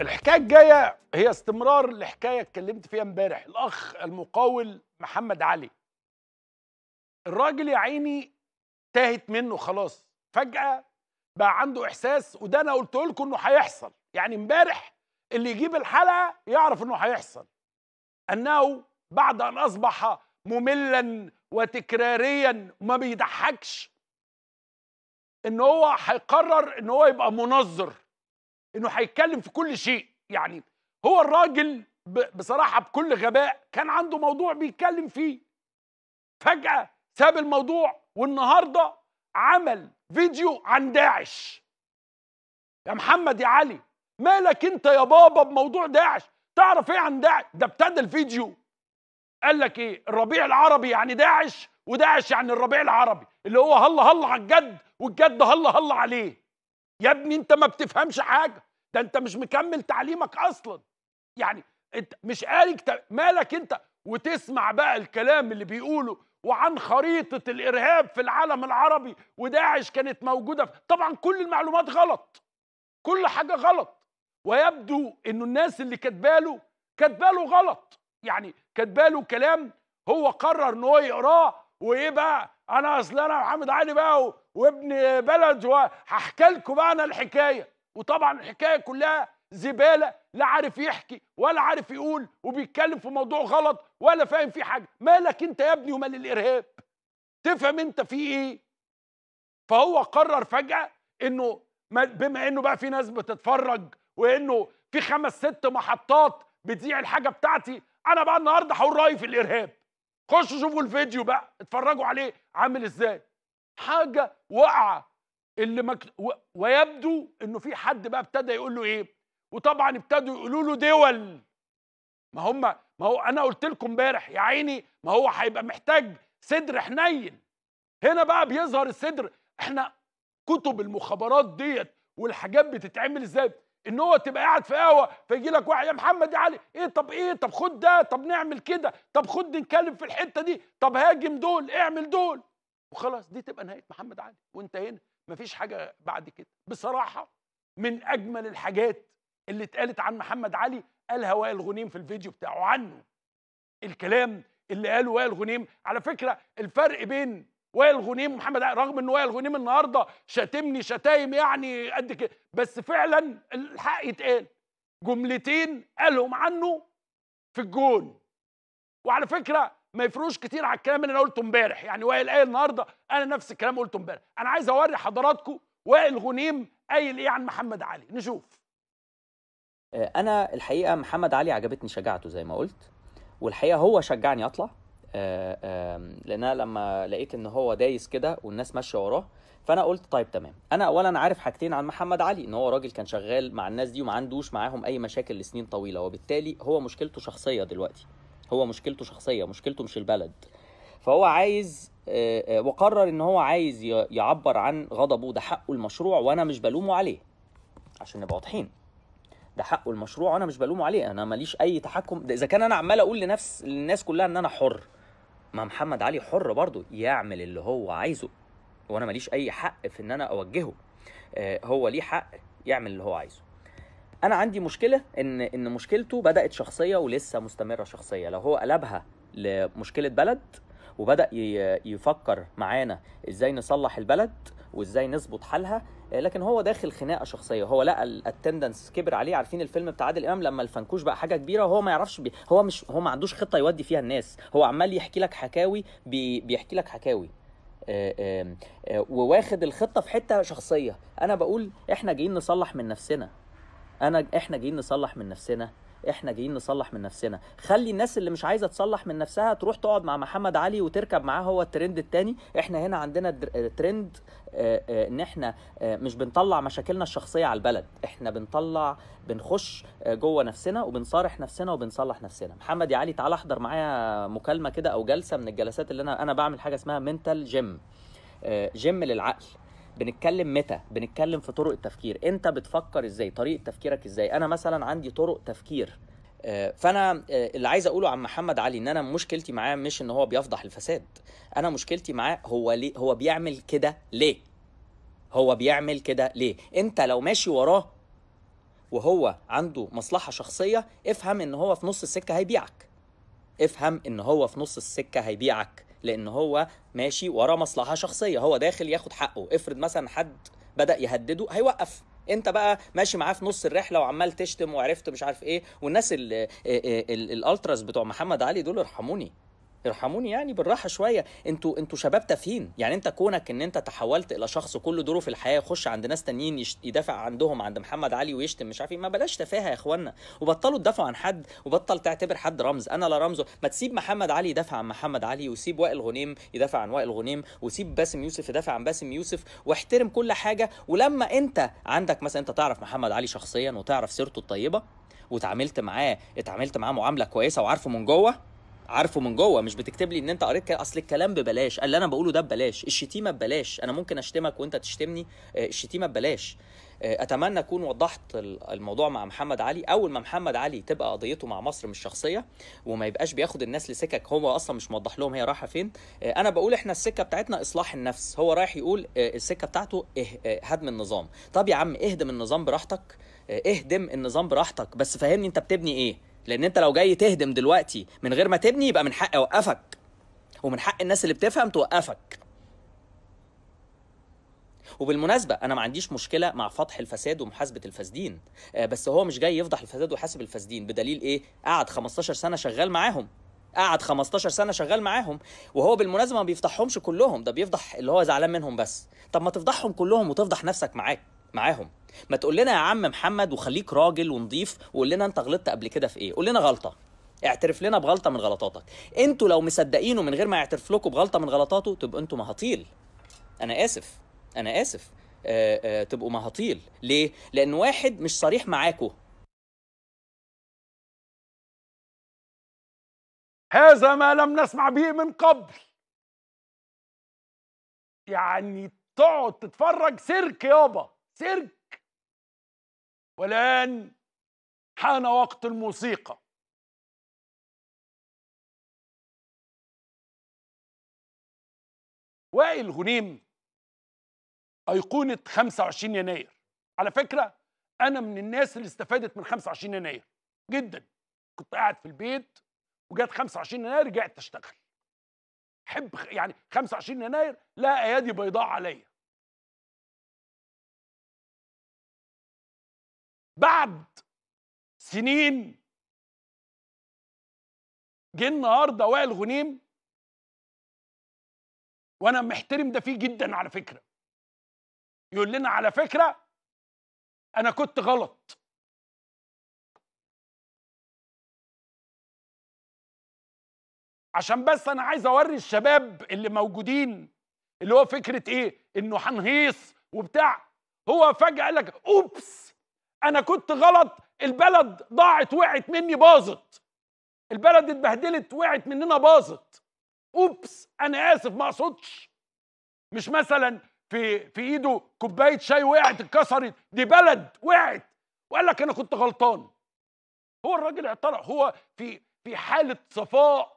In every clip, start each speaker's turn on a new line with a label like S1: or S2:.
S1: الحكايه الجايه هي استمرار الحكايه اتكلمت فيها امبارح الاخ المقاول محمد علي الراجل يا عيني تاهت منه خلاص فجاه بقى عنده احساس وده انا قلت لكم انه هيحصل يعني امبارح اللي يجيب الحلقه يعرف انه هيحصل انه بعد ان اصبح مملا وتكراريا ما بيضحكش ان هو هيقرر ان هو يبقى منظر انه هيتكلم في كل شيء يعني هو الراجل بصراحه بكل غباء كان عنده موضوع بيتكلم فيه فجاه ساب الموضوع والنهارده عمل فيديو عن داعش يا محمد يا علي مالك انت يا بابا بموضوع داعش تعرف ايه عن داعش ده ابتدى الفيديو قال لك ايه الربيع العربي يعني داعش وداعش يعني الربيع العربي اللي هو هلا هلا على الجد والجد هلا هلا عليه يا ابني انت ما بتفهمش حاجه ده انت مش مكمل تعليمك اصلا يعني انت مش قاري مالك انت وتسمع بقى الكلام اللي بيقوله وعن خريطة الإرهاب في العالم العربي وداعش كانت موجودة في طبعا كل المعلومات غلط كل حاجة غلط ويبدو إنه الناس اللي كاتباله له غلط يعني له كلام هو قرر إن هو يقراه وإيه بقى أنا أصل أنا محمد علي بقى وابن بلد وهحكي لكم بقى أنا الحكاية وطبعا الحكايه كلها زباله لا عارف يحكي ولا عارف يقول وبيتكلم في موضوع غلط ولا فاهم فيه حاجه مالك انت يا ابني ومال الارهاب تفهم انت في ايه فهو قرر فجاه انه بما انه بقى في ناس بتتفرج وانه في خمس ست محطات بتذيع الحاجه بتاعتي انا بقى النهارده هقول رايي في الارهاب خشوا شوفوا الفيديو بقى اتفرجوا عليه عامل ازاي حاجه واقعه اللي مك... و... ويبدو انه في حد بقى ابتدى يقول له ايه وطبعا ابتدوا يقولوا له دول ما هم ما هو انا قلت لكم امبارح يا عيني ما هو هيبقى محتاج صدر حنين هنا بقى بيظهر الصدر احنا كتب المخابرات ديت والحاجات بتتعمل ازاي ان هو تبقى قاعد في قهوه فيجي لك واحد يا محمد يا علي ايه طب ايه طب خد ده طب نعمل كده طب خد نتكلم في الحته دي طب هاجم دول اعمل دول وخلاص دي تبقى نهايه محمد علي وانت هنا مفيش حاجه بعد كده بصراحه من اجمل الحاجات اللي اتقالت عن محمد علي قالها وائل غنيم في الفيديو بتاعه عنه الكلام اللي قاله وائل غنيم على فكره الفرق بين وائل غنيم ومحمد علي رغم ان وائل غنيم النهارده شاتمني شتايم يعني قد كده بس فعلا الحق يتقال جملتين قالهم عنه في الجون وعلى فكره ما يفرقوش كتير على الكلام اللي انا قلته امبارح يعني وائل قايل النهارده انا نفس الكلام قلته امبارح انا عايز اوري حضراتكم وائل غنيم قايل ايه عن محمد علي نشوف
S2: آه، انا الحقيقه محمد علي عجبتني شجاعته زي ما قلت والحقيقه هو شجعني اطلع آه، لان انا لما لقيت ان هو دايس كده والناس ماشيه وراه فانا قلت طيب تمام انا اولا عارف حاجتين عن محمد علي ان هو راجل كان شغال مع الناس دي وما عندوش معاهم اي مشاكل لسنين طويله وبالتالي هو مشكلته شخصيه دلوقتي هو مشكلته شخصيه مشكلته مش البلد فهو عايز آه، آه، وقرر ان هو عايز يعبر عن غضبه ده حقه المشروع وانا مش بلومه عليه عشان نبقى واضحين ده حقه المشروع وانا مش بلومه عليه انا ماليش اي تحكم اذا كان انا عمال اقول لنفس للناس كلها ان انا حر ما محمد علي حر برضه يعمل اللي هو عايزه وانا ماليش اي حق في ان انا اوجهه آه، هو ليه حق يعمل اللي هو عايزه انا عندي مشكله ان ان مشكلته بدات شخصيه ولسه مستمره شخصيه لو هو قلبها لمشكله بلد وبدا يفكر معانا ازاي نصلح البلد وازاي نظبط حالها لكن هو داخل خناقه شخصيه هو لقى الاتندنس كبر عليه عارفين الفيلم بتاع عادل امام لما الفنكوش بقى حاجه كبيره وهو ما يعرفش بي هو مش هو ما عندوش خطه يودي فيها الناس هو عمال يحكي لك حكاوي بي بيحكي لك حكاوي آه، آه، وواخد الخطه في حته شخصيه انا بقول احنا جايين نصلح من نفسنا انا احنا جايين نصلح من نفسنا احنا جايين نصلح من نفسنا خلي الناس اللي مش عايزه تصلح من نفسها تروح تقعد مع محمد علي وتركب معاه هو الترند التاني احنا هنا عندنا ترند ان احنا مش بنطلع مشاكلنا الشخصيه على البلد احنا بنطلع بنخش جوه نفسنا وبنصارح نفسنا وبنصلح نفسنا محمد علي تعالى احضر معايا مكالمه كده او جلسه من الجلسات اللي انا انا بعمل حاجه اسمها منتال جيم جيم للعقل بنتكلم متى بنتكلم في طرق التفكير انت بتفكر ازاي طريقه تفكيرك ازاي انا مثلا عندي طرق تفكير آه، فانا آه، اللي عايز اقوله عن محمد علي ان انا مشكلتي معاه مش ان هو بيفضح الفساد انا مشكلتي معاه هو ليه هو بيعمل كده ليه هو بيعمل كده ليه انت لو ماشي وراه وهو عنده مصلحه شخصيه افهم ان هو في نص السكه هيبيعك افهم ان هو في نص السكه هيبيعك لان هو ماشي ورا مصلحه شخصيه هو داخل ياخد حقه افرض مثلا حد بدا يهدده هيوقف انت بقى ماشي معاه في نص الرحله وعمال تشتم وعرفت مش عارف ايه والناس آه، آه، الالتراس بتوع محمد علي دول ارحموني ارحموني يعني بالراحه شويه انتوا انتوا شباب تافهين يعني انت كونك ان انت تحولت الى شخص كل دوره في الحياه يخش عند ناس تانيين يدافع عندهم عند محمد علي ويشتم مش عارف إيه، ما بلاش تفاهه يا اخوانا وبطلوا تدافعوا عن حد وبطل تعتبر حد رمز انا لا رمزه ما تسيب محمد علي يدافع عن محمد علي وسيب وائل غنيم يدافع عن وائل غنيم وسيب باسم يوسف يدافع عن باسم يوسف واحترم كل حاجه ولما انت عندك مثلا انت تعرف محمد علي شخصيا وتعرف سيرته الطيبه وتعاملت معاه اتعاملت معاه معامله كويسه وعارفه من جوه عارفه من جوه مش بتكتب لي ان انت قريت اصل الكلام ببلاش اللي انا بقوله ده ببلاش الشتيمه ببلاش انا ممكن اشتمك وانت تشتمني آه، الشتيمه ببلاش آه، اتمنى اكون وضحت الموضوع مع محمد علي اول ما محمد علي تبقى قضيته مع مصر مش شخصيه وما يبقاش بياخد الناس لسكك هو اصلا مش موضح لهم هي رايحه فين آه، انا بقول احنا السكه بتاعتنا اصلاح النفس هو رايح يقول السكه بتاعته هدم النظام طب يا عم اهدم النظام براحتك اهدم النظام براحتك بس فهمني انت بتبني ايه لان انت لو جاي تهدم دلوقتي من غير ما تبني يبقى من حق اوقفك ومن حق الناس اللي بتفهم توقفك وبالمناسبة أنا ما عنديش مشكلة مع فضح الفساد ومحاسبة الفاسدين آه، بس هو مش جاي يفضح الفساد ويحاسب الفاسدين بدليل إيه؟ قعد 15 سنة شغال معاهم قعد 15 سنه شغال معاهم وهو بالمناسبه ما بيفضحهمش كلهم ده بيفضح اللي هو زعلان منهم بس طب ما تفضحهم كلهم وتفضح نفسك معاك معاهم ما تقول لنا يا عم محمد وخليك راجل ونضيف وقول لنا انت غلطت قبل كده في ايه قول لنا غلطه اعترف لنا بغلطه من غلطاتك انتوا لو مصدقينه من غير ما يعترف لكم بغلطه من غلطاته تبقوا انتوا مهاطيل انا اسف انا اسف آآ آه، آآ آه، تبقوا مهاطيل ليه لان واحد مش صريح معاكوا
S3: هذا ما لم نسمع به من قبل يعني تقعد تتفرج سيرك يابا سيرك والآن حان وقت الموسيقى وائل غنيم
S1: أيقونة 25 يناير على فكرة أنا من الناس اللي استفادت من 25 يناير جدا كنت قاعد في البيت وجات 25 يناير رجعت أشتغل أحب يعني 25 يناير لا أيادي بيضاء عليا
S3: بعد سنين جه النهارده وائل غنيم وانا محترم ده فيه جدا على فكره يقول لنا على فكره انا كنت غلط عشان بس
S1: انا عايز اوري الشباب اللي موجودين اللي هو فكره ايه انه هنهيص وبتاع هو فجاه قال لك اوبس انا كنت غلط البلد ضاعت وقعت مني باظت البلد اتبهدلت وقعت مننا باظت اوبس انا اسف ما اقصدش مش مثلا في في ايده كوبايه شاي وقعت اتكسرت دي بلد وقعت وقال لك انا كنت غلطان هو الراجل اعترف هو في في حاله صفاء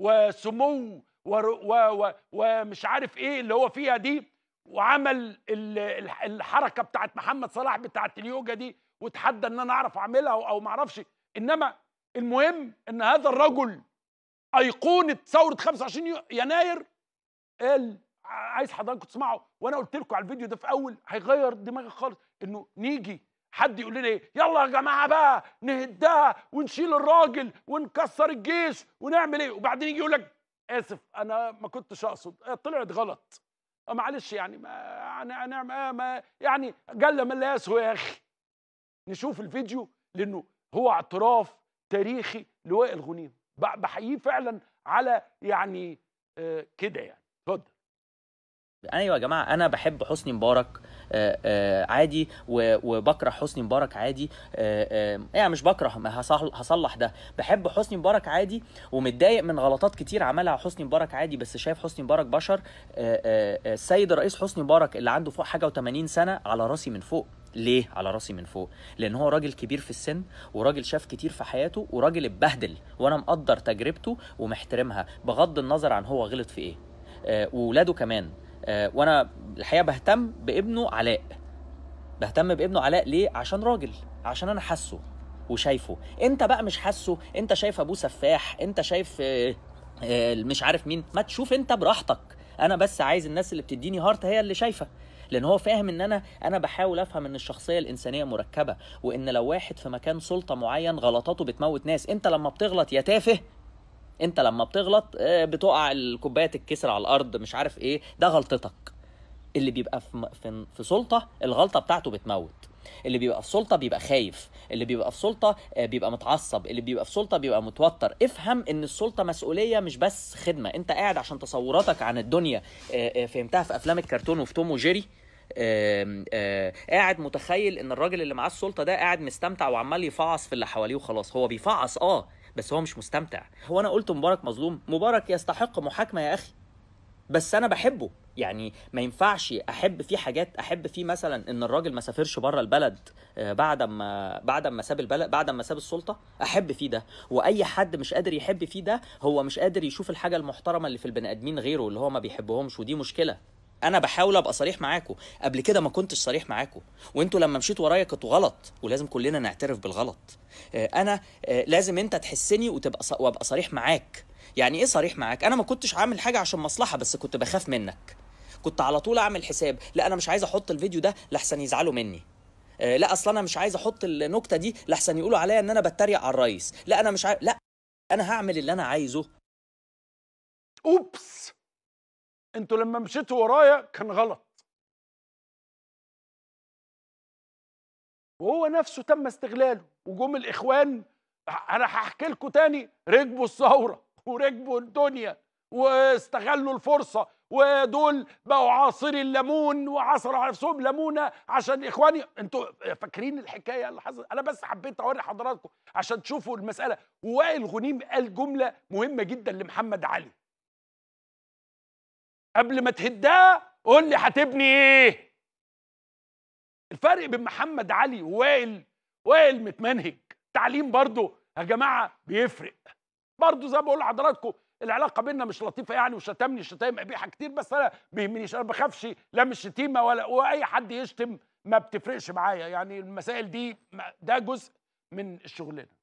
S1: وسمو ومش عارف ايه اللي هو فيها دي وعمل الحركه بتاعت محمد صلاح بتاعت اليوجا دي واتحدى ان انا اعرف اعملها او ما اعرفش انما المهم ان هذا الرجل ايقونه ثوره 25 يناير قال عايز حضراتكم تسمعوا وانا قلت لكم على الفيديو ده في اول هيغير دماغي خالص انه نيجي حد يقول لنا ايه يلا يا جماعه بقى نهدها ونشيل الراجل ونكسر الجيش ونعمل ايه وبعدين يجي يقول لك اسف انا ما كنتش اقصد آه، طلعت غلط آه، معلش يعني ما انا ما يعني جل من لا يسهو يا اخي نشوف الفيديو لانه هو اعتراف تاريخي لوائل غنيم بحييه فعلا على يعني آه، كده يعني
S2: اتفضل ايوه يا جماعه انا بحب حسني مبارك آآ آه، آآ آه، عادي وبكره حسني مبارك عادي آآ يعني مش بكره هصلح ده بحب حسني مبارك عادي ومتضايق من غلطات كتير عملها حسني مبارك عادي بس شايف حسني مبارك بشر السيد الرئيس حسني مبارك اللي عنده فوق حاجه و80 سنه على راسي من فوق ليه على راسي من فوق لان هو راجل كبير في السن وراجل شاف كتير في حياته وراجل اتبهدل وانا مقدر تجربته ومحترمها بغض النظر عن هو غلط في ايه آه وولاده كمان آه وانا الحقيقه بهتم بابنه علاء بهتم بابنه علاء ليه عشان راجل عشان انا حاسه وشايفه انت بقى مش حاسه انت شايف ابوه سفاح انت شايف آه آه مش عارف مين ما تشوف انت براحتك انا بس عايز الناس اللي بتديني هارت هي اللي شايفه لان هو فاهم ان انا انا بحاول افهم ان الشخصيه الانسانيه مركبه وان لو واحد في مكان سلطه معين غلطاته بتموت ناس انت لما بتغلط يا تافه انت لما بتغلط آه، بتقع الكوبايه تتكسر على الارض مش عارف ايه ده غلطتك اللي بيبقى في, في, في سلطه الغلطه بتاعته بتموت اللي بيبقى في سلطه بيبقى خايف اللي بيبقى في سلطه آه، بيبقى متعصب اللي بيبقى في سلطه بيبقى متوتر افهم ان السلطه مسؤوليه مش بس خدمه انت قاعد عشان تصوراتك عن الدنيا آه، فهمتها في افلام الكرتون وفي توم وجيري قاعد متخيل ان الراجل اللي معاه السلطه ده قاعد مستمتع وعمال يفعص في اللي حواليه وخلاص هو بيفعص اه بس هو مش مستمتع هو انا قلت مبارك مظلوم مبارك يستحق محاكمه يا اخي بس انا بحبه يعني ما ينفعش احب فيه حاجات احب فيه مثلا ان الراجل ما سافرش بره البلد آه، بعد ما بعد ما ساب البلد بعد ما ساب السلطه احب فيه ده واي حد مش قادر يحب فيه ده هو مش قادر يشوف الحاجه المحترمه اللي في البني ادمين غيره اللي هو ما بيحبهمش ودي مشكله انا بحاول ابقى صريح معاكم قبل كده ما كنتش صريح معاكم وانتوا لما مشيتوا ورايا كنتوا غلط ولازم كلنا نعترف بالغلط آه، انا آه، لازم انت تحسني وتبقى وابقى صريح معاك يعني ايه صريح معاك انا ما كنتش عامل حاجه عشان مصلحه بس كنت بخاف منك كنت على طول اعمل حساب لا انا مش عايز احط الفيديو ده لحسن يزعلوا مني آه، لا اصل انا مش عايز احط النكته دي لحسن يقولوا عليا ان انا بتريق على الرئيس لا انا مش عايز لا انا هعمل اللي انا عايزه
S3: اوبس انتوا لما مشيتوا ورايا كان غلط وهو نفسه تم استغلاله وجم
S1: الاخوان انا هحكي لكم تاني ركبوا الثوره وركبوا الدنيا واستغلوا الفرصه ودول بقوا عاصري الليمون وعصروا على نفسهم ليمونه عشان اخواني انتوا فاكرين الحكايه اللي حصلت انا بس حبيت اوري حضراتكم عشان تشوفوا المساله ووائل غنيم قال جمله مهمه جدا لمحمد علي قبل ما تهدها قول لي هتبني ايه الفرق بين محمد علي ووائل وائل متمنهج تعليم برضه يا جماعه بيفرق برضه زي ما بقول لحضراتكم العلاقه بيننا مش لطيفه يعني وشتمني شتايم قبيحه كتير بس انا بيهمنيش انا بخافش لا من الشتيمه ولا واي حد يشتم ما بتفرقش معايا يعني المسائل دي ده جزء من
S3: الشغلانه